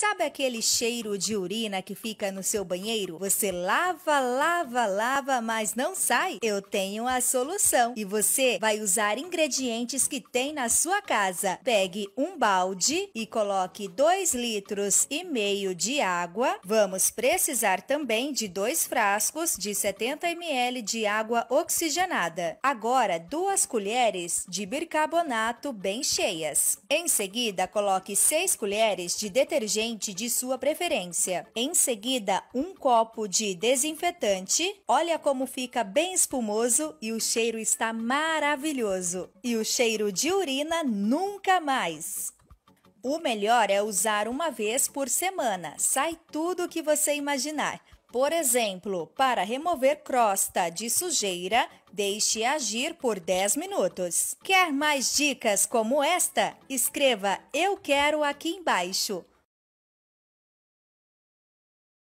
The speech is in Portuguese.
Sabe aquele cheiro de urina que fica no seu banheiro? Você lava, lava, lava, mas não sai? Eu tenho a solução. E você vai usar ingredientes que tem na sua casa. Pegue um balde e coloque 2 litros e meio de água. Vamos precisar também de dois frascos de 70 ml de água oxigenada. Agora, duas colheres de bicarbonato bem cheias. Em seguida, coloque 6 colheres de detergente de sua preferência. Em seguida, um copo de desinfetante. Olha como fica bem espumoso e o cheiro está maravilhoso. E o cheiro de urina nunca mais. O melhor é usar uma vez por semana. Sai tudo o que você imaginar. Por exemplo, para remover crosta de sujeira, deixe agir por 10 minutos. Quer mais dicas como esta? Escreva Eu Quero aqui embaixo.